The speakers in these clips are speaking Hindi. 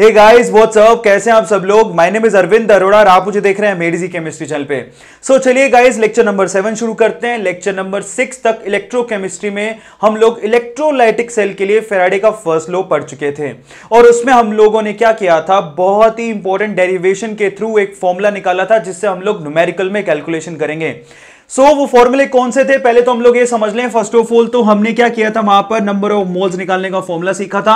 हे गाइस अप कैसे हैं आप सब लोग my name is Arvind Arora और आप मुझे देख रहे हैं मेडिजी केमिस्ट्री चैनल पे सो so, चलिए गाइस लेक्चर नंबर सेवन शुरू करते हैं लेक्चर नंबर सिक्स तक इलेक्ट्रोकेमिस्ट्री में हम लोग इलेक्ट्रोलाइटिक सेल के लिए फेराडे का फर्स्ट लो पढ़ चुके थे और उसमें हम लोगों ने क्या किया था बहुत ही इंपॉर्टेंट डेरिवेशन के थ्रू एक फॉर्मूला निकाला था जिससे हम लोग न्यूमेरिकल में कैलकुलेशन करेंगे सो so, वो फॉर्मूले कौन से थे पहले तो हम लोग ये समझ लें फर्स्ट ऑफ ऑल तो हमने क्या किया था वहां पर नंबर ऑफ मोल्स निकालने का फॉर्मूला सीखा था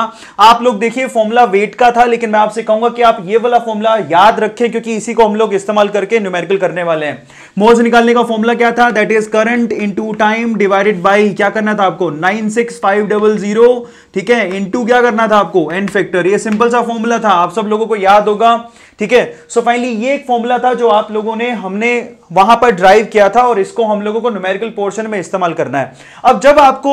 आप लोग देखिए फॉर्मूला वेट का था लेकिन मैं आपसे कहूंगा कि आप ये वाला फॉर्मूला याद रखें क्योंकि इसी को हम लोग इस्तेमाल करके न्यूमेरिकल करने वाले हैं मोल्स निकालने का फॉर्मूला क्या था that is current into time divided by क्या करना था आपको nine six five double zero ठीक है इंटू क्या करना था आपको एन फैक्टर ये सिंपल सा फॉर्मूला था आप सब लोगों को याद होगा ठीक है सो फाइनली ये एक फॉर्मूला था जो आप लोगों ने हमने वहां पर ड्राइव किया था और इसको हम लोगों को न्यूमेरिकल पोर्शन में इस्तेमाल करना है अब जब आपको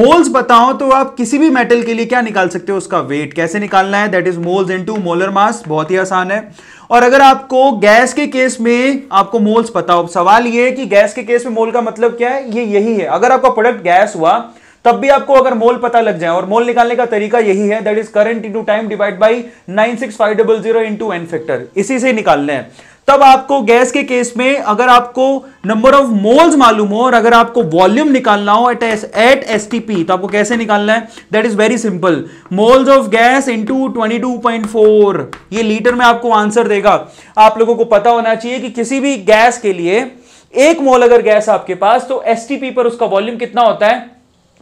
मोल्स बताओ तो आप किसी भी मेटल के लिए क्या निकाल सकते हो उसका वेट कैसे निकालना है that is moles into molar mass बहुत ही आसान है और अगर आपको गैस के केस में आपको मोल्स पता हो सवाल ये है कि गैस के केस में मोल का मतलब क्या है ये यही है अगर आपका प्रोडक्ट गैस हुआ तब भी आपको अगर मोल पता लग जाए और मोल निकालने का तरीका यही है that is current into time divide by nine six five double zero into n factor इसी से निकालने हैं तब आपको गैस के केस में अगर आपको नंबर ऑफ मोल्स मालूम हो और अगर आपको वॉल्यूम निकालना हो एट एस एट एस तो आपको कैसे निकालना है that is very simple moles of gas into twenty two point four ये लीटर में आपको आंसर देगा आप लोगों को पता होना चाहिए कि किसी भी गैस के लिए एक मोल अगर गैस आपके पास तो एस पर उसका वॉल्यूम कितना होता है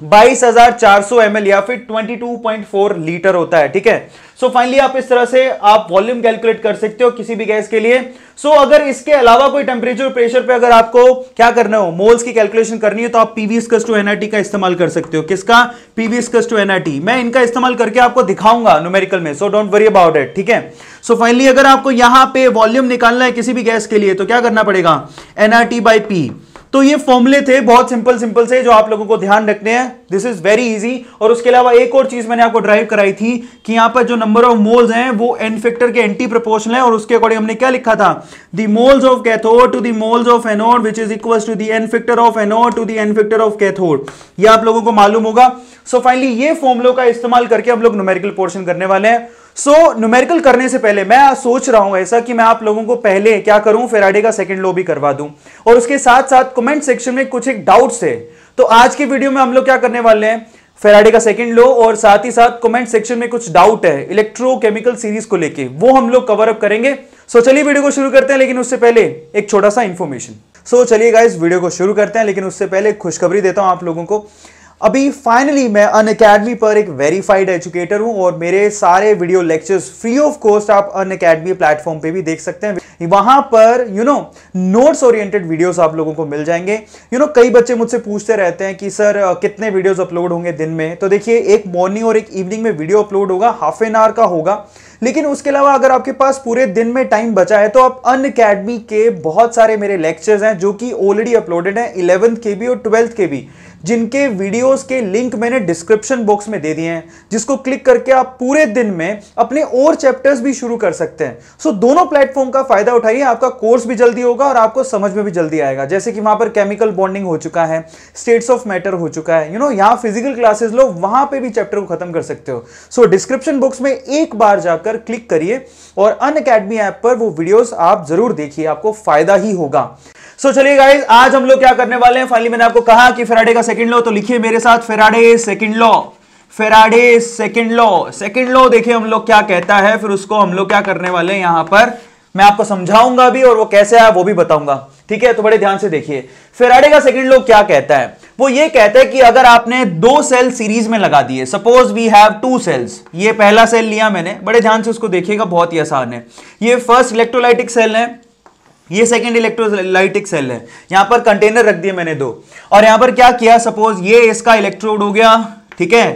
22,400 हजार चार सौ या फिर twenty two point four litre होता है ठीक है सो so फाइनली आप इस तरह से आप वॉल्यूम कैलकुलेट कर सकते हो किसी भी गैस के लिए सो so अगर इसके अलावा कोई टेम्परेचर प्रेशर पे अगर आपको क्या करना हो मोल्स की कैलकुलेशन करनी हो तो आप पीवी कस टू एनआईटी का इस्तेमाल कर सकते हो किसका पीवी कस टू एनआईटी मैं इनका इस्तेमाल करके आपको दिखाऊंगा न्यूमेरिकल में so don't worry about it ठीक है सो so फाइनली अगर आपको यहां पर वॉल्यूम निकालना है किसी भी गैस के लिए तो क्या करना पड़ेगा एनआरटी बाई पी तो ये फॉर्मुले थे बहुत सिंपल सिंपल से जो आप लोगों को ध्यान रखने हैं दिस इज वेरी इजी और उसके अलावा एक और चीज मैंने आपको ड्राइव कराई थी कि यहां पर जो नंबर ऑफ मोल्स हैं वो एन फैक्टर के एंटी प्रोपोर्शनल है और उसके अकॉर्डिंग हमने क्या लिखा था the moles of cathode to the moles of anode which is equal to the n factor of anode to the n factor of cathode ये आप लोगों को मालूम होगा सो so फाइनली ये फॉर्मुलों का इस्तेमाल करके हम लोग न्यूमेरिकल पोर्शन करने वाले हैं सो so, न्यूमेरिकल करने से पहले मैं सोच रहा हूं ऐसा कि मैं आप लोगों को पहले क्या करूं फेराडे का सेकंड लॉ भी करवा दूं और उसके साथ साथ कमेंट सेक्शन में कुछ एक डाउट्स है तो आज के वीडियो में हम लोग क्या करने वाले हैं फेराडे का सेकंड लॉ और साथ ही साथ कमेंट सेक्शन में कुछ डाउट है इलेक्ट्रोकेमिकल सीरीज को लेकर वो हम लोग कवर अप करेंगे सो so, चलिए वीडियो को शुरू करते हैं लेकिन उससे पहले एक छोटा सा इन्फॉर्मेशन सो so, चलिए इस वीडियो को शुरू करते हैं लेकिन उससे पहले खुशखबरी देता हूं आप लोगों को अभी फाइनली मैं अन अकेडमी पर एक वेरीफाइड एजुकेटर हूं और मेरे सारे video lectures free of cost आप अन अकेडमी प्लेटफॉर्म पे भी देख सकते हैं वहां पर you know notes oriented videos आप लोगों को मिल जाएंगे यू you नो know, कई बच्चे मुझसे पूछते रहते हैं कि सर कितने वीडियोस अपलोड होंगे दिन में तो देखिए एक मॉर्निंग और एक इवनिंग में वीडियो अपलोड होगा हाफ एन आवर का होगा लेकिन उसके अलावा अगर आपके पास पूरे दिन में टाइम बचा है तो आप अन अकेडमी के बहुत सारे मेरे लेक्चर्स हैं जो कि ऑलरेडी अपलोडेड हैं इलेवंथ के भी और ट्वेल्थ के भी जिनके वीडियोस के लिंक मैंने डिस्क्रिप्शन बॉक्स में दे दिए हैं जिसको क्लिक करके आप पूरे दिन में अपने और चैप्टर्स भी शुरू कर सकते हैं सो so, दोनों प्लेटफॉर्म का फायदा उठाइए आपका कोर्स भी जल्दी होगा और आपको समझ में भी जल्दी आएगा जैसे कि वहां पर केमिकल बॉन्डिंग हो चुका है स्टेट्स ऑफ मैटर हो चुका है यू नो यहां फिजिकल क्लासेस लो वहां पर भी चैप्टर को खत्म कर सकते हो सो डिस्क्रिप्शन बॉक्स में एक बार जाकर जाकर क्लिक करिए और अन अकेडमी ऐप पर वो वीडियोस आप जरूर देखिए आपको फायदा ही होगा सो चलिए गाइज आज हम लोग क्या करने वाले हैं फाइनली मैंने आपको कहा कि फेराडे का सेकंड लॉ तो लिखिए मेरे साथ Faraday second law Faraday second law second law देखिए हम लोग क्या कहता है फिर उसको हम लोग क्या करने वाले हैं यहां पर मैं आपको समझाऊंगा भी और वो कैसे है वो भी बताऊंगा ठीक है तो बड़े ध्यान से देखिए फेराडे का सेकंड लॉ क्या कहता है वो ये कहते हैं कि अगर आपने दो सेल सीरीज में लगा दिए suppose we have two cells ये पहला सेल लिया मैंने बड़े ध्यान से उसको देखिएगा बहुत ही आसान है ये फर्स्ट इलेक्ट्रोलाइटिक सेल है ये सेकेंड इलेक्ट्रोलाइटिक सेल है यहां पर कंटेनर रख दिए मैंने दो और यहां पर क्या किया सपोज ये इसका इलेक्ट्रोड हो गया ठीक है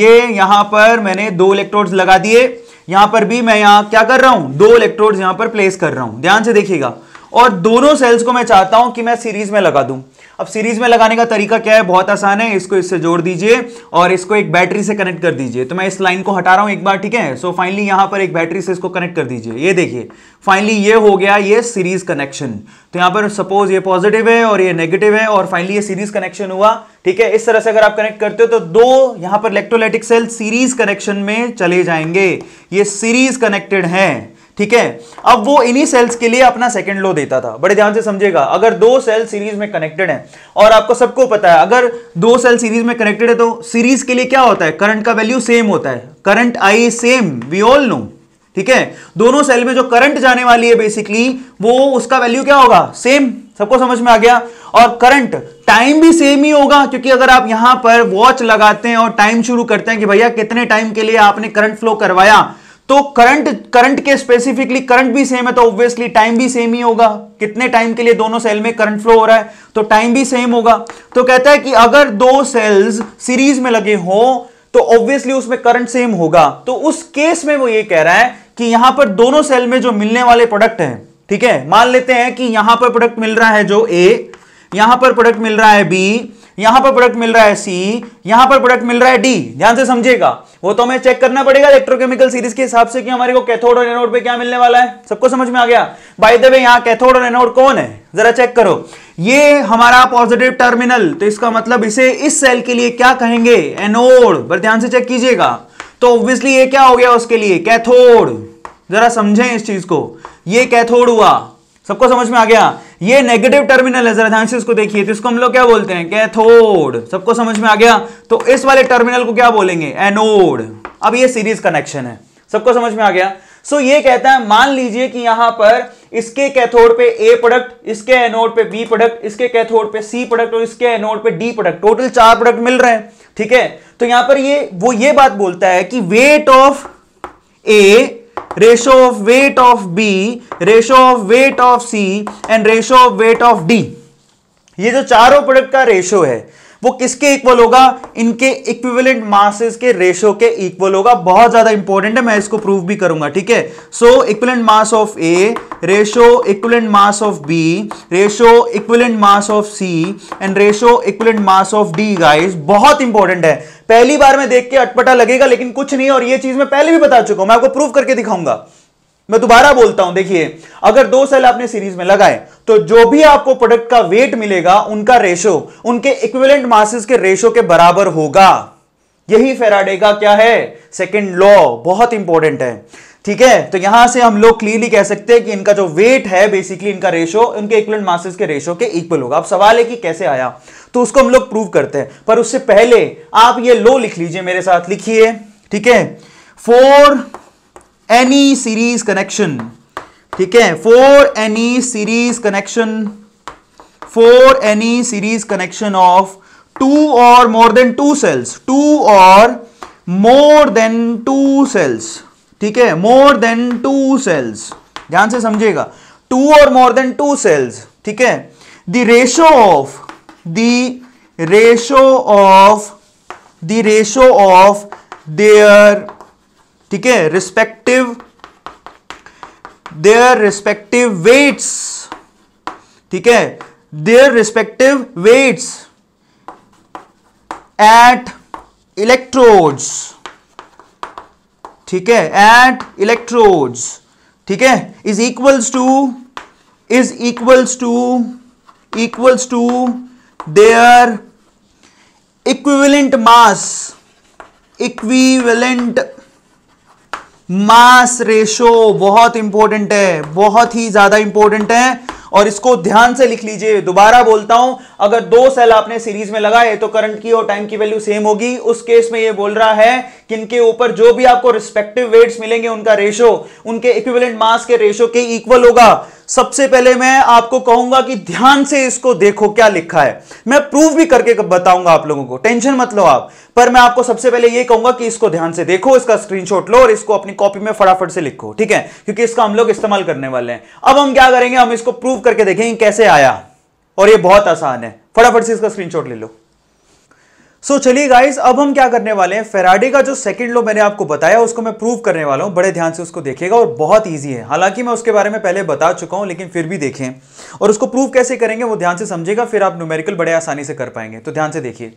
ये यहां पर मैंने दो इलेक्ट्रोड लगा दिए यहां पर भी मैं यहां क्या कर रहा हूं दो इलेक्ट्रोड यहां पर प्लेस कर रहा हूं ध्यान से देखिएगा और दोनों सेल्स को मैं चाहता हूं कि मैं सीरीज में लगा दूं अब सीरीज में लगाने का तरीका क्या है बहुत आसान है इसको इससे जोड़ दीजिए और इसको एक बैटरी से कनेक्ट कर दीजिए तो मैं इस लाइन को हटा रहा हूं एक बार ठीक है सो फाइनली यहां पर एक बैटरी से इसको कनेक्ट कर दीजिए ये देखिए फाइनली ये हो गया ये सीरीज कनेक्शन तो यहां पर सपोज ये पॉजिटिव है और ये नेगेटिव है और फाइनली ये सीरीज कनेक्शन हुआ ठीक है इस तरह से अगर आप कनेक्ट करते हो तो दो यहां पर इलेक्ट्रोलाइटिक सेल सीरीज कनेक्शन में चले जाएंगे ये सीरीज कनेक्टेड है ठीक है अब वो इन्हीं सेल्स के लिए अपना सेकेंड लो देता था बड़े ध्यान से समझेगा अगर दो सेल सीरीज में कनेक्टेड है और आपको सबको पता है अगर दो सेल सीरीज में कनेक्टेड है तो सीरीज के लिए क्या होता है करंट का वैल्यू सेम होता है current I same we all know ठीक है दोनों सेल में जो करंट जाने वाली है बेसिकली वो उसका वैल्यू क्या होगा सेम सबको समझ में आ गया और करंट टाइम भी सेम ही होगा क्योंकि अगर आप यहां पर वॉच लगाते हैं और टाइम शुरू करते हैं कि भैया कितने टाइम के लिए आपने करंट फ्लो करवाया तो करंट करंट के स्पेसिफिकली करंट भी सेम है तो ऑब्वियसली टाइम भी सेम ही होगा कितने टाइम के लिए दोनों सेल में करंट फ्लो हो रहा है तो टाइम भी सेम होगा तो कहता है कि अगर दो सेल्स सीरीज में लगे हो तो ऑब्वियसली उसमें करंट सेम होगा तो उस केस में वो ये कह रहा है कि यहां पर दोनों सेल में जो मिलने वाले प्रोडक्ट है ठीक है मान लेते हैं कि यहां पर प्रोडक्ट मिल रहा है जो ए यहां पर प्रोडक्ट मिल रहा है बी यहां पर प्रोडक्ट मिल रहा है सी यहां पर प्रोडक्ट मिल रहा है डी ध्यान से समझेगा वो तो हमें चेक करना पड़ेगा इलेक्ट्रोकेमिकल सीरीज के हिसाब से कि हमारे को कैथोड और एनोड पे क्या मिलने वाला है सबको समझ में आ गया बाय द वे यहां कैथोड और एनोड कौन है जरा चेक करो ये हमारा पॉजिटिव टर्मिनल तो इसका मतलब इसे इस सेल के लिए क्या कहेंगे एनोड पर ध्यान से चेक कीजिएगा तो ऑब्वियसली ये क्या हो गया उसके लिए कैथोड जरा समझें इस चीज को ये कैथोड हुआ सबको समझ में आ गया ये नेगेटिव टर्मिनल है जरा ध्यान से इसको देखिए तो इसको हम लोग क्या बोलते हैं कैथोड सबको समझ में आ गया तो इस वाले टर्मिनल को क्या बोलेंगे एनोड अब ये सीरीज कनेक्शन है सबको समझ में आ गया सो ये कहता है मान लीजिए कि यहां पर इसके कैथोड पे ए प्रोडक्ट इसके एनोड पे बी प्रोडक्ट इसके कैथोड पे सी प्रोडक्ट और इसके एनोड पे डी प्रोडक्ट टोटल चार प्रोडक्ट मिल रहे हैं ठीक है तो यहां पर ये वो ये बात बोलता है कि weight of A ratio of weight of B ratio of weight of C and ratio of weight of D ये जो चारों प्रोडक्ट का रेशो है वो किसके इक्वल होगा इनके इक्विवेलेंट मासेस के रेशो के इक्वल होगा बहुत ज्यादा इंपॉर्टेंट है मैं इसको प्रूव भी करूंगा ठीक है so equivalent mass of A ratio equivalent mass of B ratio equivalent mass of C and ratio equivalent mass of D guys बहुत इंपॉर्टेंट है पहली बार में देख के अटपटा लगेगा लेकिन कुछ नहीं और ये चीज मैं पहले भी बता चुका हूं मैं आपको प्रूव करके दिखाऊंगा मैं दोबारा बोलता हूं देखिए अगर दो सेल आपने सीरीज में लगाए तो जो भी आपको प्रोडक्ट का वेट मिलेगा उनका रेशो उनके इक्विवेलेंट मासेस के रेशो के बराबर होगा यही फेराडे का क्या है सेकेंड लॉ बहुत इंपॉर्टेंट है ठीक है तो यहां से हम लोग क्लियरली कह सकते हैं कि इनका जो वेट है बेसिकली इनका रेशो इनके इक्विवेलेंट मासेस के रेशो के इक्वल होगा अब सवाल है कि कैसे आया तो उसको हम लोग प्रूव करते हैं पर उससे पहले आप ये लॉ लिख लीजिए मेरे साथ लिखिए ठीक है फोर एनी सीरीज कनेक्शन ठीक है for any series connection for any series connection of two और more than two cells two और मोर देन टू सेल्स ठीक है मोर देन टू सेल्स ध्यान से समझिएगा टू और मोर देन टू सेल्स ठीक है the ratio of the ratio of the ratio of their ठीक है रिस्पेक्टिव देयर रिस्पेक्टिव वेट्स ठीक है their respective weights at electrodes ठीक है एट इलेक्ट्रोड्स ठीक है is equals to is equals to equals to their equivalent mass equivalent mass ratio बहुत इंपॉर्टेंट है बहुत ही ज्यादा इंपॉर्टेंट है और इसको ध्यान से लिख लीजिए दोबारा बोलता हूं अगर दो सेल आपने सीरीज में लगाए तो करंट की और टाइम की वैल्यू सेम होगी उस केस में ये बोल रहा है किन के ऊपर जो भी आपको रिस्पेक्टिव वेट्स मिलेंगे उनका रेशो उनके इक्विवेलेंट मास के रेशो के इक्वल होगा सबसे पहले मैं आपको कहूंगा कि ध्यान से इसको देखो क्या लिखा है मैं प्रूफ भी करके बताऊंगा आप लोगों को टेंशन मत लो आप पर मैं आपको सबसे पहले यह कहूंगा कि इसको ध्यान से देखो इसका स्क्रीनशॉट लो और इसको अपनी कॉपी में फटाफट से लिखो ठीक है क्योंकि इसका हम लोग इस्तेमाल करने वाले हैं अब हम क्या करेंगे हम इसको प्रूव करके देखेंगे कैसे आया और यह बहुत आसान है फटाफट से इसका स्क्रीनशॉट ले लो सो so, चलिए गाइस अब हम क्या करने वाले हैं फेराडे का जो सेकंड लो मैंने आपको बताया उसको मैं प्रूव करने वाला हूं बड़े ध्यान से उसको देखेगा और बहुत इजी है हालांकि मैं उसके बारे में पहले बता चुका हूं लेकिन फिर भी देखें और उसको प्रूव कैसे करेंगे वो ध्यान से समझेगा फिर आप न्यूमेरिकल बड़े आसानी से कर पाएंगे तो ध्यान से देखिए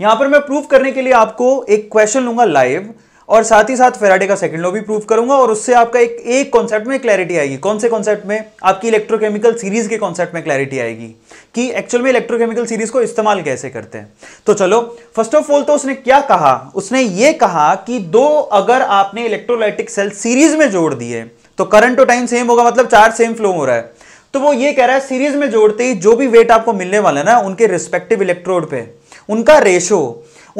यहां पर मैं प्रूव करने के लिए आपको एक क्वेश्चन लूंगा लाइव और साथ ही साथ फेराडे का सेकंड लॉ भी प्रूव करूंगा और उससे आपका एक एक कॉन्सेप्ट में क्लैरिटी आएगी कौन से कॉन्सेप्ट में आपकी इलेक्ट्रोकेमिकल सीरीज के कॉन्सेप्ट में क्लैरिटी आएगी कि एक्चुअल में इलेक्ट्रोकेमिकल सीरीज को इस्तेमाल कैसे करते हैं तो चलो फर्स्ट ऑफ ऑल तो उसने क्या कहा उसने ये कहा कि दो अगर आपने इलेक्ट्रोलाइटिक सेल सीरीज में जोड़ दिए तो करंट टू टाइम सेम होगा मतलब चार सेम फ्लो हो रहा है तो वो ये कह रहा है सीरीज में जोड़ते ही जो भी वेट आपको मिलने वाला है ना उनके रिस्पेक्टिव इलेक्ट्रोड पे उनका रेशो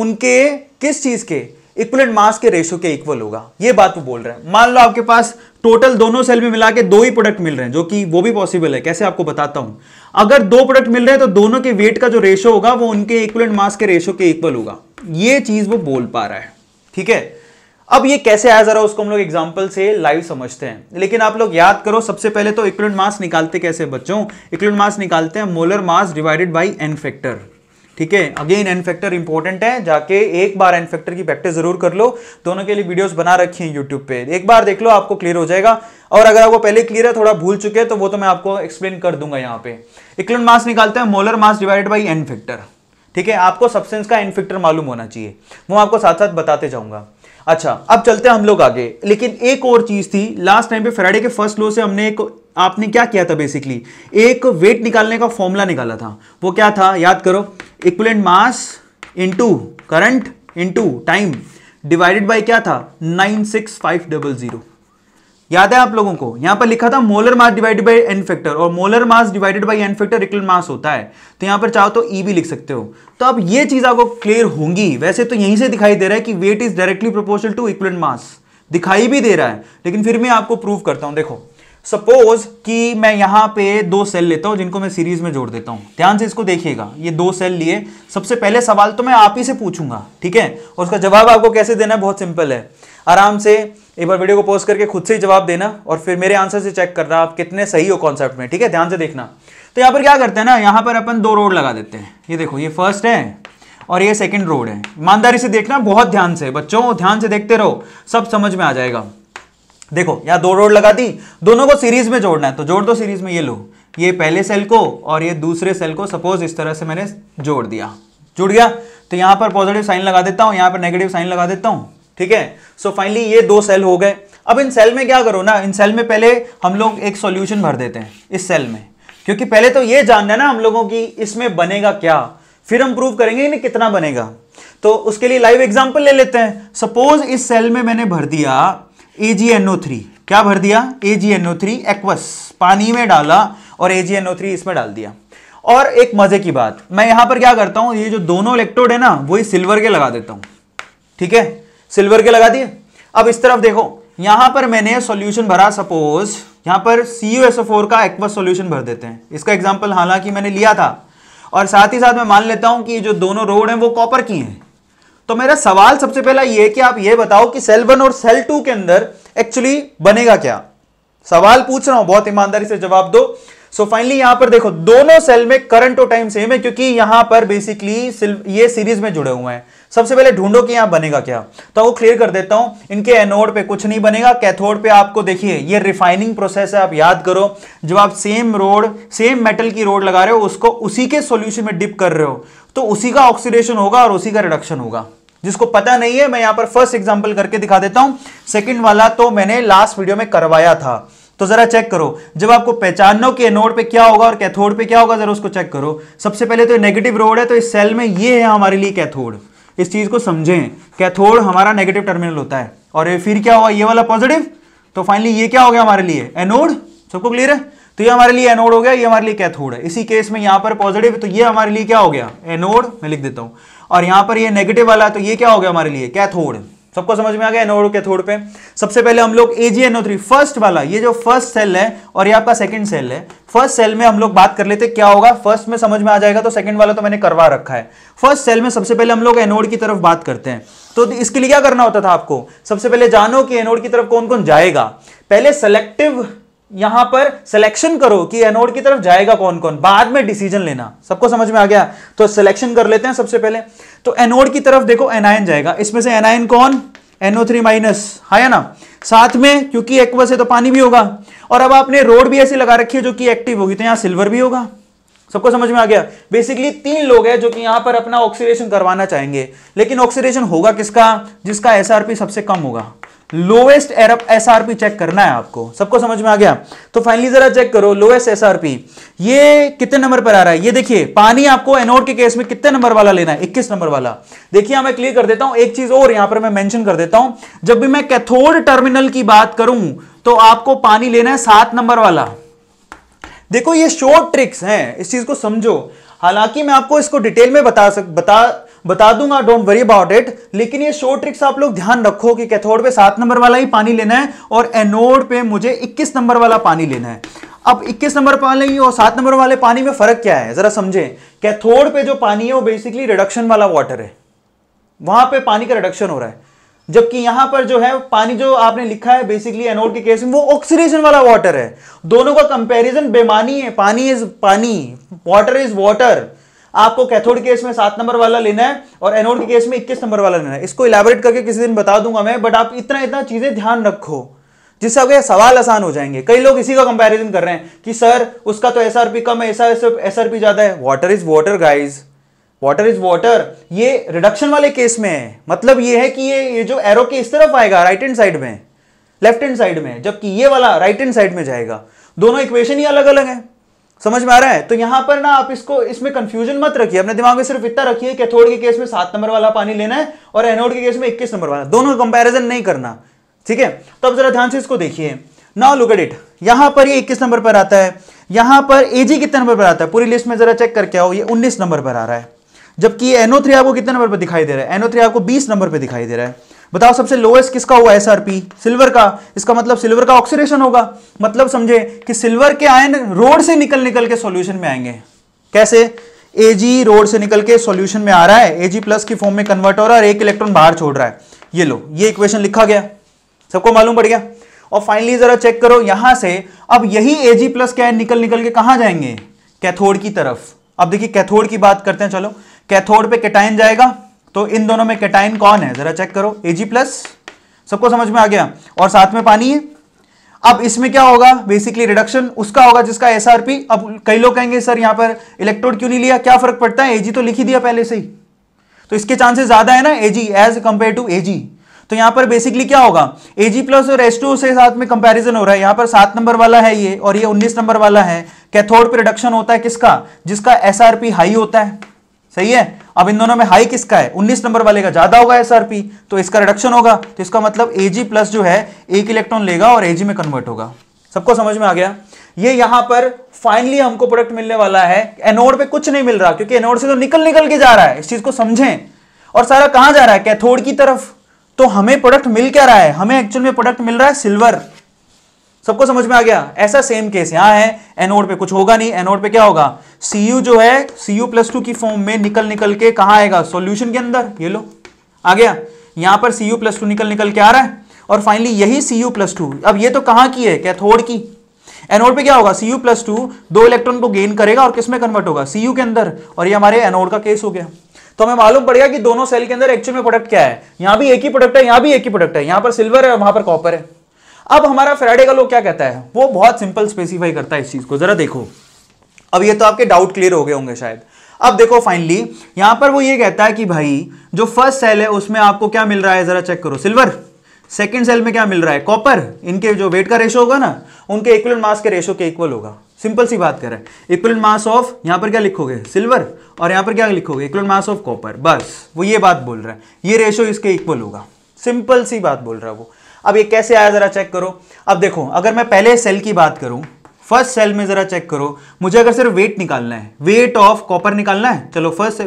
उनके किस चीज के इक्वलेंट मास के रेशो के इक्वल होगा ये बात वो बोल रहे हैं मान लो आपके पास टोटल दोनों सेल में मिला के दो ही प्रोडक्ट मिल रहे हैं जो कि वो भी पॉसिबल है कैसे आपको बताता हूं अगर दो प्रोडक्ट मिल रहे हैं तो दोनों के वेट का जो रेशो होगा वो उनके इक्वलेंट मास के रेशो के इक्वल होगा ये चीज वो बोल पा रहा है ठीक है अब ये कैसे आया जरा उसको हम लोग एग्जाम्पल से लाइव समझते हैं लेकिन आप लोग याद करो सबसे पहले तो इक्वलेंट मास निकालते कैसे बच्चों इक्वलेंट मास निकालते हैं molar mass divided by n factor ठीक है अगेन एन फैक्टर इंपॉर्टेंट है जाके एक बार एन फैक्टर की प्रैक्टिस जरूर कर लो दोनों के लिए वीडियोस बना रखी हैं यूट्यूब पे एक बार देख लो आपको क्लियर हो जाएगा और अगर आपको पहले क्लियर है थोड़ा भूल चुके हैं तो वो तो मैं आपको एक्सप्लेन कर दूंगा यहाँ पे इक्लन मास निकालते हैं molar mass divide by n factor ठीक है आपको सब्सटेंस का एन फैक्टर मालूम होना चाहिए वो आपको साथ साथ बताते जाऊंगा अच्छा अब चलते हैं हम लोग आगे लेकिन एक और चीज थी लास्ट टाइम पे फ्राइडे के फर्स्ट लो से हमने एक आपने क्या किया था बेसिकली एक वेट निकालने का फॉर्मूला निकाला था वो क्या था याद करो equivalent mass into current into time divided by क्या था nine six five double zero याद है आप लोगों को यहां पर लिखा था molar mass divided by n factor और molar mass divided by n factor equal mass होता है तो यहां पर चाहो तो ई e भी लिख सकते हो तो अब ये चीज आपको क्लियर होंगी वैसे तो यहीं से दिखाई दे रहा है कि weight is directly proportional to equal mass दिखाई भी दे रहा है लेकिन फिर मैं आपको प्रूव करता हूं देखो सपोज कि मैं यहां पे दो सेल लेता हूं जिनको मैं सीरीज में जोड़ देता हूं ध्यान से इसको देखिएगा ये दो सेल लिए सबसे पहले सवाल तो मैं आप ही से पूछूंगा ठीक है और उसका जवाब आपको कैसे देना है बहुत सिंपल है आराम से एक बार वीडियो को पोस्ट करके खुद से ही जवाब देना और फिर मेरे आंसर से चेक करना आप कितने सही हो कॉन्सेप्ट में ठीक है ध्यान से देखना तो यहां पर क्या करते हैं ना यहां पर अपन दो रोड लगा देते हैं ये देखो ये फर्स्ट है और ये सेकंड रोड है ईमानदारी से देखना बहुत ध्यान से बच्चों ध्यान से देखते रहो सब समझ में आ जाएगा देखो यहां दो रोड लगा दी दोनों को सीरीज में जोड़ना है तो जोड़ दो सीरीज में ये लो ये पहले सेल को और ये दूसरे सेल को सपोज इस तरह से मैंने जोड़ दिया जुड़ गया तो यहां पर पॉजिटिव साइन लगा देता हूं यहां पर नेगेटिव साइन लगा देता हूं ठीक है सो फाइनली ये दो सेल हो गए अब इन सेल में क्या करो ना इन सेल में पहले हम लोग एक सॉल्यूशन भर देते हैं इस सेल में क्योंकि पहले तो ये जानना है ना हम लोगों की इसमें बनेगा क्या फिर हम प्रूव करेंगे इन्हें कितना बनेगा तो उसके लिए लाइव एग्जाम्पल ले लेते हैं सपोज इस सेल में मैंने भर दिया AgNO3 क्या भर दिया AgNO3 एक्वस पानी में डाला और AgNO3 इसमें डाल दिया और एक मजे की बात मैं यहां पर क्या करता हूं ये जो दोनों इलेक्ट्रोड है ना वही सिल्वर के लगा देता हूं ठीक है सिल्वर के लगा दिए अब इस तरफ देखो यहां पर मैंने सॉल्यूशन भरा सपोज यहां पर CuSO4 का एक्वस सॉल्यूशन भर देते हैं इसका एग्जांपल हालांकि मैंने लिया था और साथ ही साथ मैं मान लेता हूं कि जो दोनों रोड हैं वो कॉपर की हैं तो मेरा सवाल सबसे पहला यह कि आप यह बताओ कि सेल वन और सेल टू के अंदर एक्चुअली बनेगा क्या सवाल पूछ रहा हूं बहुत ईमानदारी से जवाब दो सो so फाइनली यहां पर देखो दोनों सेल में करंट और टाइम सेम है क्योंकि यहां पर बेसिकली ये सीरीज में जुड़े हुए हैं सबसे पहले ढूंढो कि यहां बनेगा क्या तो वो क्लियर कर देता हूं इनके एनोड पे कुछ नहीं बनेगा कैथोड पे आपको देखिए ये रिफाइनिंग प्रोसेस है आप याद करो जब आप सेम रोड सेम मेटल की रोड लगा रहे हो उसको उसी के सोल्यूशन में डिप कर रहे हो तो उसी का ऑक्सीडेशन होगा और उसी का रिडक्शन होगा जिसको पता नहीं है मैं यहां पर फर्स्ट एग्जांपल करके दिखा देता हूं सेकंड वाला तो मैंने लास्ट वीडियो में करवाया था तो जरा चेक करो जब आपको पहचानो कि एनोड पे क्या होगा और कैथोड पे क्या होगा जरा उसको चेक करो सबसे पहले तो नेगेटिव रोड है तो इस सेल में ये है हमारे लिए कैथोड इस चीज को समझें कैथोड हमारा नेगेटिव टर्मिनल होता है और फिर क्या हुआ ये वाला पॉजिटिव तो फाइनली ये क्या हो गया हमारे लिए एनोड सबको क्लियर है तो ये हमारे लिए एनोड हो गया ये हमारे लिए कैथोड है इसी केस में यहां पर पॉजिटिव तो ये हमारे लिए क्या हो गया एनोड मैं लिख देता हूं और यहां पर ये नेगेटिव वाला है तो ये क्या हो गया हमारे लिए कैथोड सबको समझ में आ गया एनोड कैथोड पे सबसे पहले हम लोग एजीएनओ फर्स्ट वाला ये जो फर्स्ट सेल है और ये आपका सेकंड सेल है फर्स्ट सेल में हम लोग बात कर लेते क्या होगा फर्स्ट में समझ में आ जाएगा तो सेकंड वाला तो मैंने करवा रखा है फर्स्ट सेल में सबसे पहले हम लोग एनोड की तरफ बात करते हैं तो इसके लिए क्या करना होता था आपको सबसे पहले जानो कि एनोड की तरफ कौन कौन जाएगा पहले सेलेक्टिव यहां पर सिलेक्शन करो कि एनोड की तरफ जाएगा कौन कौन बाद में डिसीजन लेना सबको समझ में आ गया तो सिलेक्शन कर लेते हैं सबसे पहले तो एनोड की तरफ देखो एनआईन जाएगा इसमें से एनआईन कौन एनओ थ्री माइनस है ना साथ में क्योंकि एक्वस है तो पानी भी होगा और अब आपने रोड भी ऐसी लगा रखी है जो कि एक्टिव होगी तो यहां सिल्वर भी होगा सबको समझ में आ गया बेसिकली तीन लोग हैं जो कि यहां पर अपना ऑक्सीडेशन करवाना चाहेंगे लेकिन ऑक्सीडेशन होगा किसका जिसका एसआरपी सबसे कम होगा लोएस्ट एरप एसआरपी चेक करना है आपको सबको समझ में आ गया तो फाइनली जरा चेक करो लोएस्ट एसआरपी ये कितने नंबर पर आ रहा है ये देखिए पानी आपको एनोड के केस में कितने नंबर वाला लेना है इक्कीस नंबर वाला देखिए मैं क्लियर कर देता हूं एक चीज और यहां पर मैं मैंशन कर देता हूं जब भी मैं कैथोड टर्मिनल की बात करूं तो आपको पानी लेना है सात नंबर वाला देखो ये शॉर्ट ट्रिक्स हैं इस चीज को समझो हालांकि मैं आपको इसको डिटेल में बता सक बता बता दूंगा डोंट वरी अबाउट इट लेकिन ये शो ट्रिक्स आप लोग ध्यान रखो कि कैथोड पे सात नंबर वाला ही पानी लेना है और एनोड पे मुझे इक्कीस नंबर वाला पानी लेना है अब 21 नंबर पानी और सात नंबर वाले पानी में फर्क क्या है जरा समझे कैथोड पे जो पानी है वो बेसिकली रिडक्शन वाला वाटर है वहां पर पानी का रिडक्शन हो रहा है जबकि यहां पर जो है पानी जो आपने लिखा है बेसिकली एनोड के केस में वो ऑक्सीडेशन वाला वाटर है दोनों का कंपैरिजन बेमानी है पानी इज पानी वाटर इज वाटर आपको कैथोड केस में सात नंबर वाला लेना है और एनोड के केस में इक्कीस नंबर वाला लेना है इसको इलेबोरेट करके किसी दिन बता दूंगा मैं बट आप इतना इतना चीजें ध्यान रखो जिससे आपके सवाल आसान हो जाएंगे कई लोग इसी का कंपैरिजन कर रहे हैं कि सर उसका तो एसआरपी कम है ऐसा एसआरपी ज्यादा है water is water guys water is water ये रिडक्शन वाले केस में है मतलब ये है कि ये ये जो एरो के इस तरफ आएगा राइट हैंड साइड में लेफ्ट हैंड साइड में जबकि ये वाला राइट हैंड साइड में जाएगा दोनों इक्वेशन ही अलग अलग है समझ में आ रहा है तो यहां पर ना आप इसको इसमें कंफ्यूजन मत रखिए अपने दिमाग में सिर्फ इतना रखिए कैथोड के केस में सात नंबर वाला पानी लेना है और एनोड के केस में इक्कीस नंबर वाला दोनों का कंपैरिजन नहीं करना ठीक है तो अब जरा ध्यान से इसको देखिए नाउ लुक एट इट यहां पर ये इक्कीस नंबर पर आता है यहां पर एजी कितने नंबर पर आता है पूरी लिस्ट में जरा चेक करके आओ ये उन्नीस नंबर पर आ रहा है जबकि एनओ थ्री आपको कितने नंबर पर दिखाई दे रहा है एनओ थ्री आपको बीस नंबर पर दिखाई दे रहा है बताओ सबसे लोएस्ट किसका हुआ एसआरपी सिल्वर का इसका मतलब सिल्वर का ऑक्सीडेशन होगा मतलब समझे कि सिल्वर के आयन रोड से निकल निकल के सॉल्यूशन में आएंगे कैसे एजी रोड से निकल के सॉल्यूशन में आ रहा है एजी प्लस की फॉर्म में कन्वर्ट हो रहा है और एक इलेक्ट्रॉन बाहर छोड़ रहा है ये लो ये इक्वेशन लिखा गया सबको मालूम पड़ गया और फाइनली जरा चेक करो यहां से अब यही एजी प्लस के आयन निकल निकल के कहां जाएंगे कैथोड की तरफ अब देखिए कैथोड की बात करते हैं चलो कैथोड पे कैटाइन जाएगा तो इन दोनों में कैटाइन कौन है जरा चेक करो एजी प्लस सबको समझ में आ गया और साथ में पानी है अब इसमें क्या होगा बेसिकली रिडक्शन उसका होगा जिसका एस अब कई लोग कहेंगे सर यहां पर इलेक्ट्रोड क्यों नहीं लिया क्या फर्क पड़ता है एजी तो लिख ही दिया पहले से ही तो इसके चांसेस ज्यादा है ना Ag as compare to Ag तो यहां पर बेसिकली क्या होगा एजी प्लस और एस टू से साथ में कंपैरिजन हो रहा है यहां पर सात नंबर वाला है ये और ये उन्नीस नंबर वाला है कैथोड पर रिडक्शन होता है किसका जिसका एस हाई होता है सही है अब इन दोनों में हाई किसका है 19 नंबर वाले का ज्यादा होगा एसआरपी तो इसका रिडक्शन होगा तो इसका मतलब एजी प्लस जो है एक इलेक्ट्रॉन लेगा और एजी में कन्वर्ट होगा सबको समझ में आ गया ये यहां पर फाइनली हमको प्रोडक्ट मिलने वाला है एनोड पे कुछ नहीं मिल रहा क्योंकि एनोड से तो निकल निकल के जा रहा है इस चीज को समझें और सारा कहां जा रहा है कैथोड की तरफ तो हमें प्रोडक्ट मिल क्या रहा है हमें एक्चुअल में प्रोडक्ट मिल रहा है सिल्वर सबको समझ में आ गया ऐसा सेम केस यहां है एनोड पे कुछ होगा नहीं एनोड पे क्या होगा सीयू जो है सीयू प्लस टू की फॉर्म में निकल निकल के कहा आएगा सॉल्यूशन के अंदर ये लो आ गया यहां पर सीयू प्लस टू निकल निकल के आ रहा है और फाइनली यही सीयू प्लस टू अब ये तो कहां की है कैथोड की एनोड पे क्या होगा सीयू प्लस टू दो इलेक्ट्रॉन को गेन करेगा और किसमें कन्वर्ट होगा सीयू के अंदर और ये हमारे एनोड का केस हो गया तो हमें मालूम पड़ गया कि दोनों सेल के अंदर एक्चुअल में प्रोडक्ट क्या है यहां भी एक ही प्रोडक्ट है यहां भी एक ही प्रोडक्ट है यहां पर सिल्वर है वहां पर कॉपर है अब हमारा फ्राइडे का लो क्या कहता है वो बहुत सिंपल स्पेसिफाई करता है इस चीज को जरा देखो अब ये तो आपके डाउट क्लियर हो गए होंगे शायद अब देखो फाइनली यहां पर वो ये कहता है कि भाई जो फर्स्ट सेल है उसमें आपको क्या मिल रहा है जरा चेक करो सिल्वर सेकंड सेल में क्या मिल रहा है कॉपर इनके जो वेट का रेशो होगा ना उनके इक्वल मास के रेशो के इक्वल होगा सिंपल सी बात करें इक्वल मास ऑफ यहां पर क्या लिखोगे सिल्वर और यहां पर क्या लिखोगे इक्वल मास ऑफ कॉपर बस वो ये बात बोल रहा है ये रेशो इसके इक्वल होगा सिंपल सी बात बोल रहा है वो अब ये कैसे आया ज़रा चेक करो अब देखो अगर मैं पहले सेल की बात करूं फर्स्ट सेल में ज़रा चेक करो मुझे अगर सिर्फ वेट निकालना है वेट ऑफ कॉपर निकालना है चलो फर्स्ट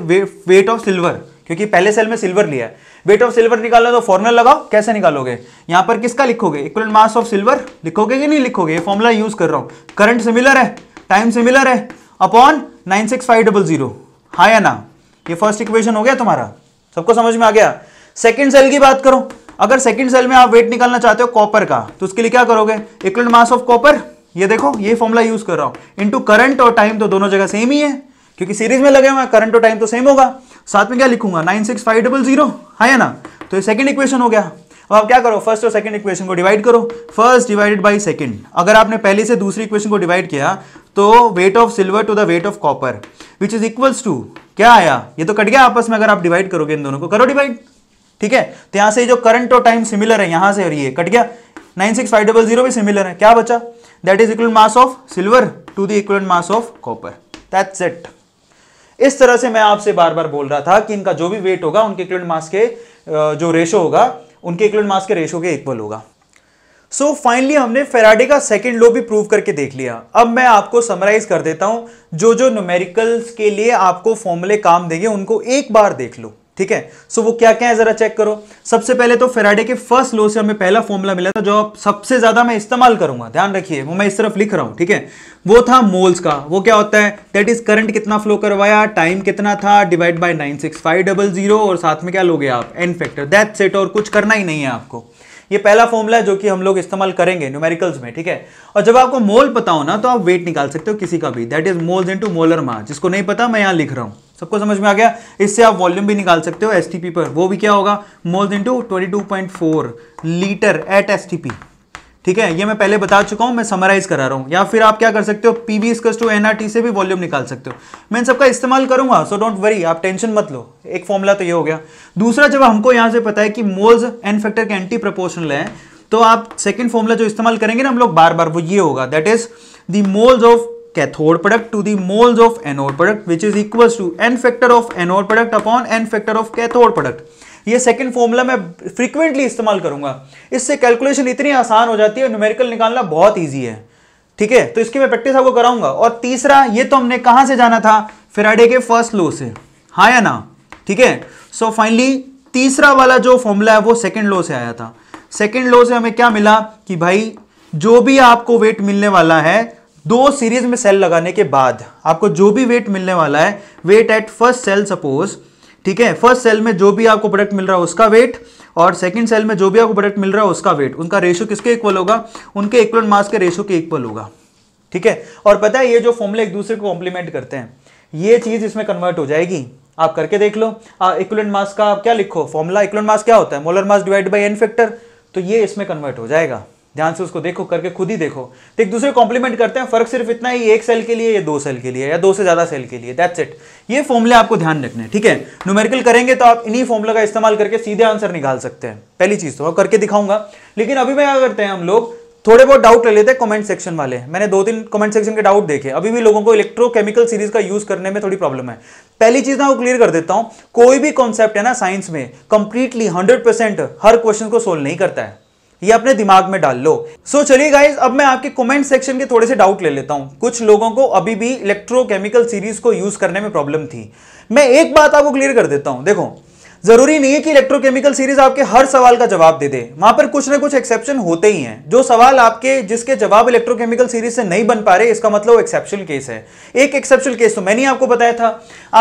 वेट ऑफ सिल्वर क्योंकि पहले सेल में सिल्वर लिया है वेट ऑफ सिल्वर निकालना तो फॉर्मुला लगाओ कैसे निकालोगे यहां पर किसका लिखोगे इक्वल मास ऑफ सिल्वर लिखोगे कि नहीं लिखोगे फॉर्मुला यूज़ कर रहा हूं करंट सिमिलर है टाइम सिमिलर है upon nine six five double zero हाँ या ना ये फर्स्ट इक्वेशन हो गया तुम्हारा सबको समझ में आ गया सेकेंड सेल की बात करो अगर सेकंड सेल में आप वेट निकालना चाहते हो कॉपर का तो उसके लिए क्या करोगे इक्वल मास ऑफ कॉपर ये देखो ये फॉर्मुला यूज कर रहा हूं इनटू करंट और टाइम तो दोनों जगह सेम ही है क्योंकि सीरीज में लगे हुए हैं करंट और टाइम तो सेम होगा साथ में क्या लिखूंगा nine six five double zero है ना तो ये सेकंड इक्वेशन हो गया अब आप क्या करो फर्स्ट और सेकंड इक्वेशन को डिवाइड करो फर्स्ट डिवाइडेड बाय सेकंड अगर आपने पहले से दूसरी इक्वेशन को डिवाइड किया तो weight of silver to the weight of copper which is equals to क्या आया ये तो कट गया आपस में अगर आप डिवाइड करोगे इन दोनों को करो डिवाइड ठीक है तो यहां से जो करंट और टाइम सिमिलर है यहां से और ये कट गया nine six five double zero भी सिमिलर है क्या बचा that is equal mass of silver to the equal mass of copper that's it इस तरह से मैं आपसे बार बार बोल रहा था कि इनका जो भी वेट होगा उनके इक्वल मास के जो रेशो होगा उनके इक्वल मास के रेशो के इक्वल होगा सो so, फाइनली हमने फेराडे का सेकेंड लो भी प्रूव करके देख लिया अब मैं आपको समराइज कर देता हूं जो जो न्यूमेरिकल्स के लिए आपको फॉर्मूले काम देंगे उनको एक बार देख लो ठीक है सो वो क्या क्या है जरा चेक करो सबसे पहले तो फेराडे के फर्स्ट लॉ से हमें पहला फॉर्मूला मिला था जो आप सबसे ज्यादा मैं इस्तेमाल करूंगा ध्यान रखिए वो मैं इस तरफ लिख रहा हूं ठीक है वो था मोल्स का वो क्या होता है दैट इज करंट कितना फ्लो करवाया टाइम कितना था divide by nine six five double zero और साथ में क्या लोगे आप एन फैक्टर दैट सेट और कुछ करना ही नहीं है आपको ये पहला फॉर्मूला है जो कि हम लोग इस्तेमाल करेंगे न्यूमेरिकल्स में ठीक है और जब आपको मोल पता हो ना तो आप वेट निकाल सकते हो किसी का भी that is moles into molar mass जिसको नहीं पता मैं यहां लिख रहा हूं सबको समझ में आ गया इससे आप वॉल्यूम भी निकाल सकते हो एसटीपी पर वो भी क्या होगा more than two twenty litre at STP ठीक है ये मैं पहले बता चुका हूं मैं समराइज करा रहा हूं या फिर आप क्या कर सकते हो पीवी स्कस टू एनआरटी से भी वॉल्यूम निकाल सकते हो मैं इन सबका इस्तेमाल करूंगा सो डोंट वरी आप टेंशन मत लो एक फॉर्मूला तो ये हो गया दूसरा जब हमको यहां से पता है कि मोल्स एन फैक्टर के एंटी प्रपोर्शनल है तो आप सेकेंड फॉर्मूला जो इस्तेमाल करेंगे ना हम लोग बार बार वो ये होगा that is the moles of cathode product to the moles of anode product which is equal to n factor of anode product upon n factor of cathode product ये सेकंड फॉर्मूला मैं फ्रीक्वेंटली इस्तेमाल करूंगा इससे कैलकुलेशन इतनी आसान हो जाती है न्यूमेरिकल निकालना बहुत ईजी है ठीक है तो इसकी मैं प्रैक्टिस आपको कराऊंगा और तीसरा ये तो हमने कहां से जाना था फिराडे के फर्स्ट लो से हा या ना ठीक है सो फाइनली तीसरा वाला जो फॉर्मूला है वो सेकेंड लो से आया था सेकेंड लो से हमें क्या मिला कि भाई जो भी आपको वेट मिलने वाला है दो सीरीज में सेल लगाने के बाद आपको जो भी वेट मिलने वाला है weight at first cell suppose ठीक है फर्स्ट सेल में जो भी आपको प्रोडक्ट मिल रहा है उसका वेट और सेकंड सेल में जो भी आपको प्रोडक्ट मिल रहा है उसका वेट उनका रेशो किसके इक्वल होगा उनके इक्वल मास के रेशो के इक्वल होगा ठीक है और पता है ये जो फॉर्मूले एक दूसरे को कॉम्प्लीमेंट करते हैं ये चीज इसमें कन्वर्ट हो जाएगी आप करके देख लो इक्वलेंट मास का आप क्या लिखो फॉर्मूला इक्वलेंट मास क्या होता है molar mass divide by n factor तो ये इसमें कन्वर्ट हो जाएगा ध्यान से उसको देखो करके खुद ही देखो तो एक दूसरे कॉम्प्लीमेंट करते हैं फर्क सिर्फ इतना ही एक सेल के लिए या दो सेल के लिए या दो से ज्यादा सेल के लिए दैट्स इट ये फॉर्मूले आपको ध्यान रखने ठीक है न्यूमेरिकल करेंगे तो आप इन्हीं फॉर्मूला का इस्तेमाल करके सीधे आंसर निकाल सकते हैं पहली चीज तो करके दिखाऊंगा लेकिन अभी मैं क्या करते हैं हम लोग थोड़े बहुत डाउट ले लेते हैं कमेंट सेक्शन वाले मैंने दो तीन कमेंट सेक्शन के डाउट देखे अभी भी लोगों को इलेक्ट्रोकेमिकल सीरीज का यूज करने में थोड़ी प्रॉब्लम है पहली चीज ना वो क्लियर कर देता हूं कोई भी कॉन्सेप्ट है ना साइंस में कंप्लीटली 100% हर क्वेश्चन को सोल्व नहीं करता है ये अपने दिमाग में डाल लो सो so, चलिए गाइज अब मैं आपके कमेंट सेक्शन के थोड़े से डाउट ले लेता हूं कुछ लोगों को अभी भी इलेक्ट्रोकेमिकल सीरीज को यूज करने में प्रॉब्लम थी मैं एक बात आपको क्लियर कर देता हूं देखो जरूरी नहीं है कि इलेक्ट्रोकेमिकल सीरीज आपके हर सवाल का जवाब दे दे वहां पर कुछ ना कुछ एक्सेप्शन होते ही हैं जो सवाल आपके जिसके जवाब इलेक्ट्रोकेमिकल सीरीज से नहीं बन पा रहे इसका मतलब एक्सेप्शन केस है एक एक्सेप्शन केस तो मैंने आपको बताया था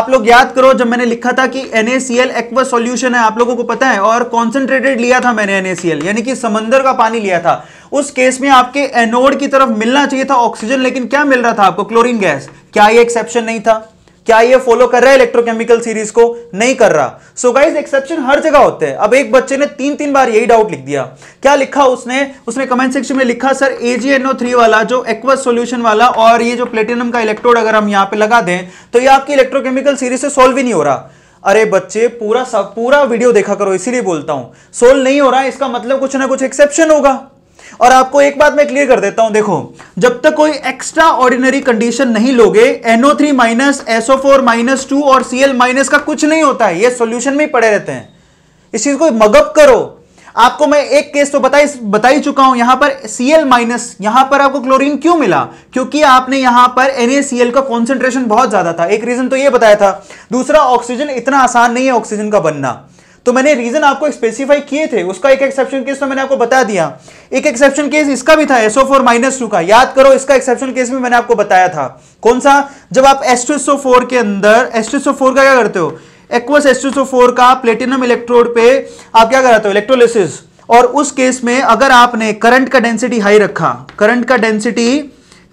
आप लोग याद करो जब मैंने लिखा था कि एनएसीएल एक्वा सोल्यूशन है आप लोगों को पता है और कॉन्सेंट्रेटेड लिया था मैंने एनएसीएल यानी कि समंदर का पानी लिया था उस केस में आपके एनोड की तरफ मिलना चाहिए था ऑक्सीजन लेकिन क्या मिल रहा था आपको क्लोरीन गैस क्या ये एक्सेप्शन नहीं था क्या ये फॉलो कर रहा है इलेक्ट्रोकेमिकल सीरीज को नहीं कर रहा सो गाइज एक्सेप्शन हर जगह होते हैं अब एक बच्चे ने तीन तीन बार यही डाउट लिख दिया क्या लिखा उसने उसने कमेंट सेक्शन में लिखा सर एनओ थ्री वाला जो एक्वस सोल्यूशन वाला और ये जो प्लेटिनम का इलेक्ट्रोड अगर हम यहां पे लगा दें तो ये आपकी इलेक्ट्रोकेमिकल सीरीज से सोल्व ही नहीं हो रहा अरे बच्चे पूरा सब पूरा वीडियो देखा करो इसीलिए बोलता हूं सोल्व नहीं हो रहा है इसका मतलब कुछ ना कुछ एक्सेप्शन होगा और आपको एक बात मैं क्लियर कर देता हूं देखो जब तक कोई एक्स्ट्रा ऑर्डिनरी कंडीशन नहीं लोगे NO three minus SO four minus two और सीएल माइनस का कुछ नहीं होता है ये सॉल्यूशन में ही पड़े रहते हैं इस चीज को मगअप करो आपको मैं एक केस तो बताई बता ही चुका हूं यहां पर सीएल माइनस यहां पर आपको क्लोरीन क्यों मिला क्योंकि आपने यहां पर एनएसीएल का कॉन्सेंट्रेशन बहुत ज्यादा था एक रीजन तो यह बताया था दूसरा ऑक्सीजन इतना आसान नहीं है ऑक्सीजन का बनना तो मैंने रीजन आपको स्पेसिफाई किए थे उसका एक एक्सेप्शन केस तो मैंने आपको बता दिया एक एक्सेप्शन केस इसका भी था एसओ फोर माइनस टू का याद करो इसका एक्सेप्शन केस भी मैंने आपको बताया था कौन सा जब आप एस्ट्रेसो फोर के अंदर एस्ट्रेसो फोर का क्या करते हो एक्वस एस्ट्रेसो फोर का प्लेटिनम इलेक्ट्रोड पे आप क्या कराते हो इलेक्ट्रोलिसिस और उस केस में अगर आपने करंट का डेंसिटी हाई रखा करंट का डेंसिटी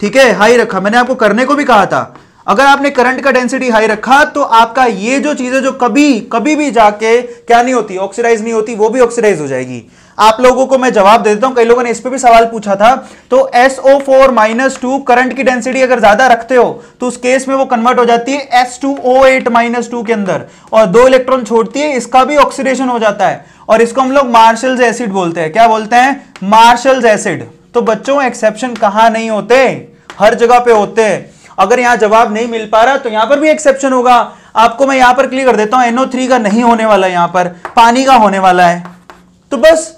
ठीक है हाई रखा मैंने आपको करने को भी कहा था अगर आपने करंट का डेंसिटी हाई रखा तो आपका ये जो चीजें जो कभी कभी भी जाके क्या नहीं होती ऑक्सीडाइज नहीं होती वो भी ऑक्सीडाइज हो जाएगी आप लोगों को मैं जवाब दे देता हूं कई लोगों ने इस पर भी सवाल पूछा था तो SO4 four minus two current की डेंसिटी अगर ज्यादा रखते हो तो उस केस में वो कन्वर्ट हो जाती है S2O8 माइनस टू के अंदर और दो इलेक्ट्रॉन छोड़ती है इसका भी ऑक्सीडेशन हो जाता है और इसको हम लोग मार्शल्स एसिड बोलते हैं क्या बोलते हैं मार्शल्स एसिड तो बच्चों एक्सेप्शन कहां नहीं होते हर जगह पे होते हैं अगर यहां जवाब नहीं मिल पा रहा तो यहां पर भी एक्सेप्शन होगा आपको मैं यहां पर क्लियर कर देता हूं एनओ थ्री का नहीं होने वाला यहां पर पानी का होने वाला है तो बस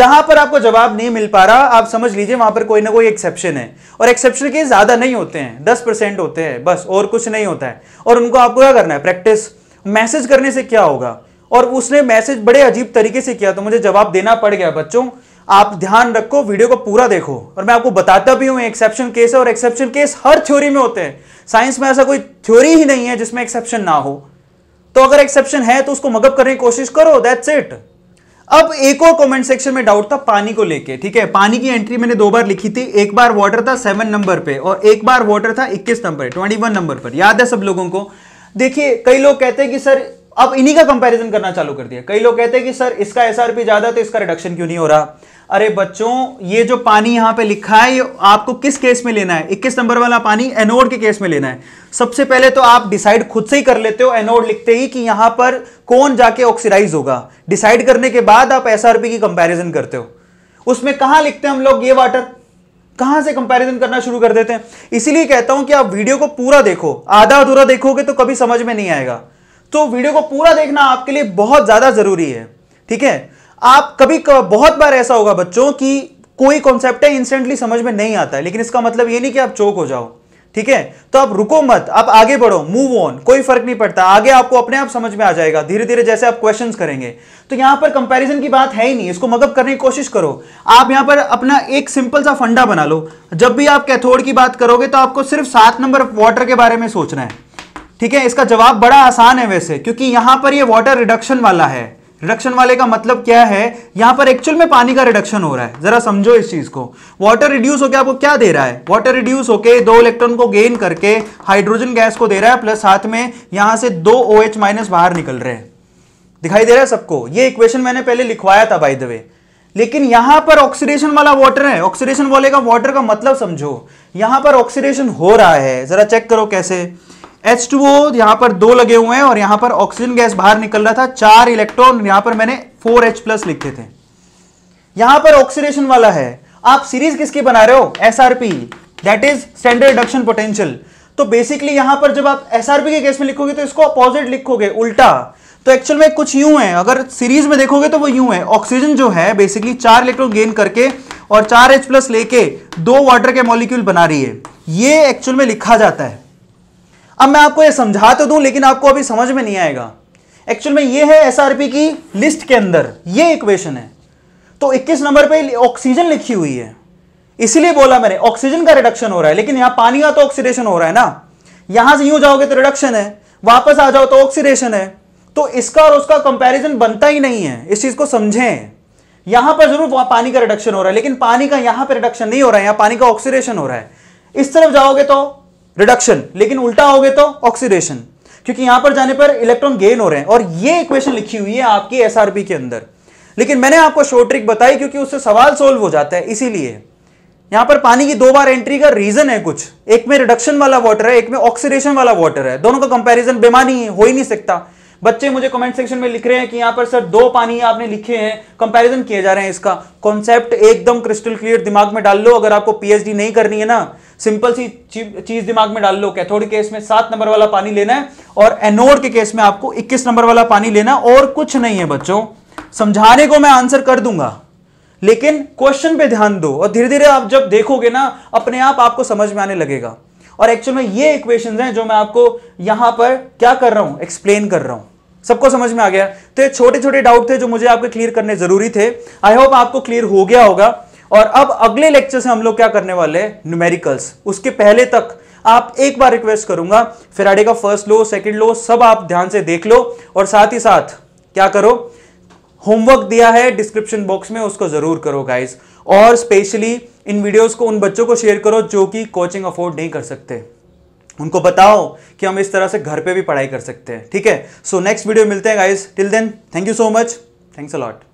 जहां पर आपको जवाब नहीं मिल पा रहा आप समझ लीजिए वहां पर कोई ना कोई एक्सेप्शन है और एक्सेप्शन के ज्यादा नहीं होते हैं दस परसेंट होते हैं बस और कुछ नहीं होता है और उनको आपको क्या करना है प्रैक्टिस मैसेज करने से क्या होगा और उसने मैसेज बड़े अजीब तरीके से किया तो मुझे जवाब देना पड़ गया बच्चों आप ध्यान रखो वीडियो को पूरा देखो और मैं आपको बताता भी हूं एक्सेप्शन केस है और एक्सेप्शन केस हर थ्योरी में होते हैं साइंस में ऐसा कोई थ्योरी ही नहीं है जिसमें एक्सेप्शन ना हो तो अगर एक्सेप्शन है तो उसको मगअप करने की कोशिश करो दैट्स इट अब एक और कमेंट सेक्शन में डाउट था पानी को लेके ठीक है पानी की एंट्री मैंने दो बार लिखी थी एक बार वाटर था सेवन नंबर पे और एक बार वाटर था इक्कीस नंबर ट्वेंटी वन नंबर पर याद है सब लोगों को देखिए कई लोग कहते हैं कि सर अब इन्हीं का कंपैरिजन करना चालू कर दिया कई लोग कहते हैं कि सर इसका एसआरपी ज्यादा तो इसका रिडक्शन क्यों नहीं हो रहा अरे बच्चों ये जो पानी यहां पे लिखा है ये आपको किस केस में लेना है 21 नंबर वाला पानी एनोड के केस में लेना है सबसे पहले तो आप डिसाइड खुद से ही कर लेते हो एनोड लिखते ही कि यहां पर कौन जाके ऑक्सीडाइज होगा डिसाइड करने के बाद आप एस की कंपेरिजन करते हो उसमें कहां लिखते हैं हम लोग ये वाटर कहां से कंपैरिजन करना शुरू कर देते हैं इसीलिए कहता हूं कि आप वीडियो को पूरा देखो आधा अधूरा देखोगे तो कभी समझ में नहीं आएगा तो वीडियो को पूरा देखना आपके लिए बहुत ज्यादा जरूरी है ठीक है आप कभी बहुत बार ऐसा होगा बच्चों की कोई कॉन्सेप्ट है इंस्टेंटली समझ में नहीं आता है लेकिन इसका मतलब ये नहीं कि आप चौक हो जाओ ठीक है तो आप रुको मत आप आगे बढ़ो मूव ऑन कोई फर्क नहीं पड़ता आगे आपको अपने आप समझ में आ जाएगा धीरे धीरे जैसे आप क्वेश्चंस करेंगे तो यहां पर कंपैरिजन की बात है ही नहीं इसको मगअप करने की कोशिश करो आप यहां पर अपना एक सिंपल सा फंडा बना लो जब भी आप कैथोड की बात करोगे तो आपको सिर्फ सात नंबर वाटर के बारे में सोचना है ठीक है इसका जवाब बड़ा आसान है वैसे क्योंकि यहां पर यह वॉटर रिडक्शन वाला है रिडक्शन वाले का मतलब क्या है यहां पर एक्चुअल में पानी का रिडक्शन हो रहा है जरा समझो इस चीज को वाटर रिड्यूस होकर आपको क्या दे रहा है वाटर रिड्यूस होके दो इलेक्ट्रॉन को गेन करके हाइड्रोजन गैस को दे रहा है प्लस साथ में यहां से दो ओ OH माइनस बाहर निकल रहे हैं दिखाई दे रहा है सबको ये इक्वेशन मैंने पहले लिखवाया था बाई द वे लेकिन यहां पर ऑक्सीडेशन वाला वाटर है ऑक्सीडेशन वाले का वाटर का मतलब समझो यहां पर ऑक्सीडेशन हो रहा है जरा चेक करो कैसे एच टू ओ यहां पर दो लगे हुए हैं और यहां पर ऑक्सीजन गैस बाहर निकल रहा था चार इलेक्ट्रॉन यहां पर मैंने फोर एच प्लस लिखे थे यहां पर ऑक्सीडेशन वाला है आप सीरीज किसकी बना रहे हो SRP that is standard reduction potential तो बेसिकली यहां पर जब आप एसआरपी के केस में लिखोगे तो इसको अपोजिट लिखोगे उल्टा तो एक्चुअल में कुछ यूं है अगर सीरीज में देखोगे तो वो यूं है ऑक्सीजन जो है बेसिकली चार इलेक्ट्रॉन गेन करके और चार एच प्लस लेके दो वाटर के मॉलिक्यूल बना रही है ये एक्चुअल में लिखा जाता है अब मैं आपको यह समझा तो दूं लेकिन आपको अभी समझ में नहीं आएगा एक्चुअल में यह है एसआरपी की लिस्ट के अंदर यह इक्वेशन है तो 21 नंबर पे ऑक्सीजन लिखी हुई है इसलिए बोला मैंने ऑक्सीजन का रिडक्शन हो रहा है लेकिन यहां पानी का तो ऑक्सीडेशन हो रहा है ना यहां से यूं जाओगे तो रिडक्शन है वापस आ जाओ तो ऑक्सीडेशन है तो इसका और उसका कंपैरिजन बनता ही नहीं है इस चीज को समझें यहां पर जरूर पानी का रिडक्शन हो रहा है लेकिन पानी का यहां पर रिडक्शन नहीं हो रहा है यहां पानी का ऑक्सीडेशन हो रहा है इस तरफ जाओगे तो रिडक्शन लेकिन उल्टा हो गए तो ऑक्सीडेशन क्योंकि यहां पर जाने पर इलेक्ट्रॉन गेन हो रहे हैं और ये इक्वेशन लिखी हुई है आपकी एसआरपी के अंदर लेकिन मैंने आपको शो ट्रिक बताई क्योंकि उससे सवाल सोल्व हो जाता है इसीलिए यहां पर पानी की दो बार एंट्री का रीजन है कुछ एक में रिडक्शन वाला वाटर है एक में ऑक्सीडेशन वाला वाटर है दोनों का कंपैरिजन बेमानी हो ही नहीं सकता बच्चे मुझे कमेंट सेक्शन में लिख रहे हैं कि यहां पर सर दो पानी आपने लिखे हैं कंपैरिजन किए जा रहे हैं इसका कॉन्सेप्ट एकदम क्रिस्टल क्लियर दिमाग में डाल लो अगर आपको पीएचडी नहीं करनी है ना सिंपल सी चीज दिमाग में डाल लो कैथोड केस में सात नंबर वाला पानी लेना है और एनोड के केस में आपको इक्कीस नंबर वाला पानी लेना और कुछ नहीं है बच्चों समझाने को मैं आंसर कर दूंगा लेकिन क्वेश्चन पे ध्यान दो और धीरे धीरे आप जब देखोगे ना अपने आप आपको समझ में आने लगेगा और एक्चुअल में ये इक्वेशन हैं जो मैं आपको यहां पर क्या कर रहा हूं एक्सप्लेन कर रहा हूं सबको समझ में आ गया तो छोटे छोटे डाउट थे जो मुझे आपके क्लियर करने जरूरी थे आई होप आपको क्लियर हो गया होगा और अब अगले लेक्चर से हम लोग क्या करने वाले हैं न्यूमेरिकल्स उसके पहले तक आप एक बार रिक्वेस्ट करूंगा फिराडे का फर्स्ट लो सेकंड लो सब आप ध्यान से देख लो और साथ ही साथ क्या करो होमवर्क दिया है डिस्क्रिप्शन बॉक्स में उसको जरूर करो गाइज और स्पेशली इन वीडियोस को उन बच्चों को शेयर करो जो कि कोचिंग अफोर्ड नहीं कर सकते उनको बताओ कि हम इस तरह से घर पे भी पढ़ाई कर सकते हैं ठीक है सो नेक्स्ट वीडियो मिलते हैं guys till then thank you so much thanks a lot